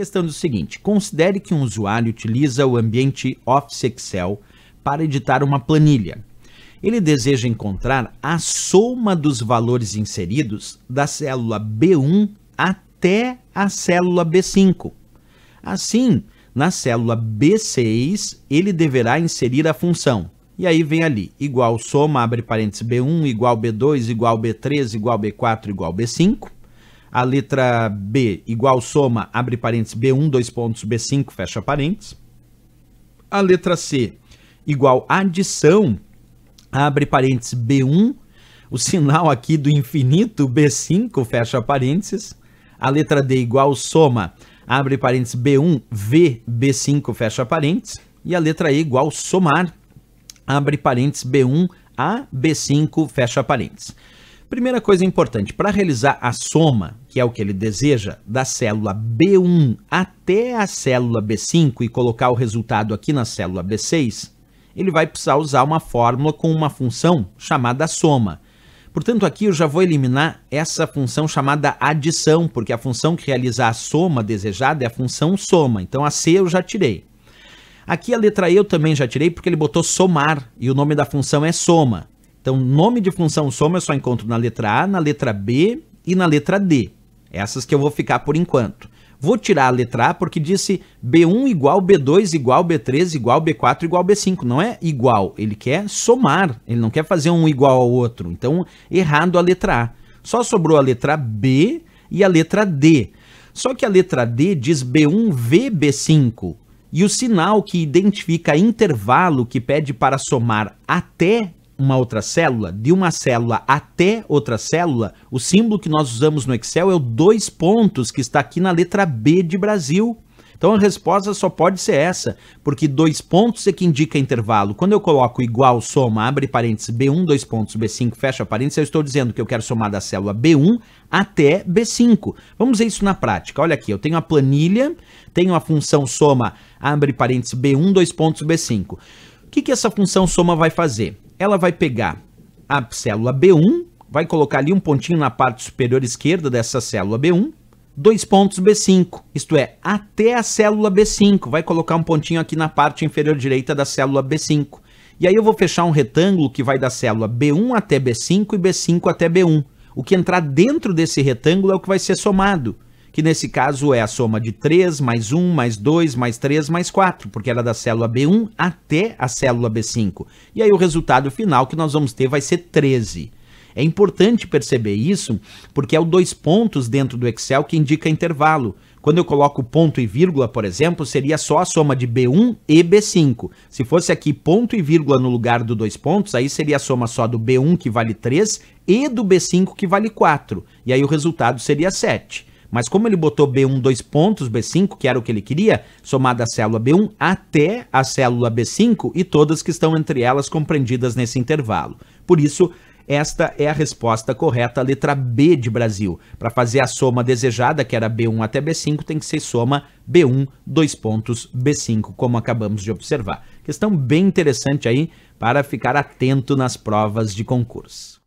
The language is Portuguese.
Questão do seguinte: considere que um usuário utiliza o ambiente Office Excel para editar uma planilha. Ele deseja encontrar a soma dos valores inseridos da célula B1 até a célula B5. Assim, na célula B6, ele deverá inserir a função. E aí vem ali, igual soma, abre parênteses B1, igual B2, igual B3, igual B4, igual B5. A letra B igual soma, abre parênteses, B1, dois pontos, B5, fecha parênteses. A letra C igual adição, abre parênteses, B1, o sinal aqui do infinito, B5, fecha parênteses. A letra D igual soma, abre parênteses, B1, V, B5, fecha parênteses. E a letra E igual somar, abre parênteses, B1, A, B5, fecha parênteses. Primeira coisa importante, para realizar a soma, que é o que ele deseja, da célula B1 até a célula B5 e colocar o resultado aqui na célula B6, ele vai precisar usar uma fórmula com uma função chamada soma. Portanto, aqui eu já vou eliminar essa função chamada adição, porque a função que realiza a soma desejada é a função soma. Então, a C eu já tirei. Aqui a letra E eu também já tirei, porque ele botou somar, e o nome da função é soma. Então, nome de função soma eu só encontro na letra A, na letra B e na letra D. Essas que eu vou ficar por enquanto. Vou tirar a letra A porque disse B1 igual B2 igual B3 igual B4 igual B5. Não é igual, ele quer somar, ele não quer fazer um igual ao outro. Então, errado a letra A. Só sobrou a letra B e a letra D. Só que a letra D diz B1 VB5 e o sinal que identifica intervalo que pede para somar até uma outra célula, de uma célula até outra célula, o símbolo que nós usamos no Excel é o dois pontos que está aqui na letra B de Brasil. Então a resposta só pode ser essa, porque dois pontos é que indica intervalo. Quando eu coloco igual, soma, abre parênteses, B1, dois pontos, B5, fecha parênteses, eu estou dizendo que eu quero somar da célula B1 até B5. Vamos ver isso na prática. Olha aqui, eu tenho a planilha, tenho a função soma, abre parênteses, B1, dois pontos, B5. O que, que essa função soma vai fazer? ela vai pegar a célula B1, vai colocar ali um pontinho na parte superior esquerda dessa célula B1, dois pontos B5, isto é, até a célula B5, vai colocar um pontinho aqui na parte inferior direita da célula B5. E aí eu vou fechar um retângulo que vai da célula B1 até B5 e B5 até B1. O que entrar dentro desse retângulo é o que vai ser somado que nesse caso é a soma de 3 mais 1 mais 2 mais 3 mais 4, porque era é da célula B1 até a célula B5. E aí o resultado final que nós vamos ter vai ser 13. É importante perceber isso, porque é o dois pontos dentro do Excel que indica intervalo. Quando eu coloco ponto e vírgula, por exemplo, seria só a soma de B1 e B5. Se fosse aqui ponto e vírgula no lugar do dois pontos, aí seria a soma só do B1 que vale 3 e do B5 que vale 4. E aí o resultado seria 7. Mas como ele botou B1 dois pontos, B5, que era o que ele queria, somada a célula B1 até a célula B5 e todas que estão entre elas compreendidas nesse intervalo. Por isso, esta é a resposta correta, a letra B de Brasil. Para fazer a soma desejada, que era B1 até B5, tem que ser soma B1, dois pontos, B5, como acabamos de observar. Questão bem interessante aí para ficar atento nas provas de concurso.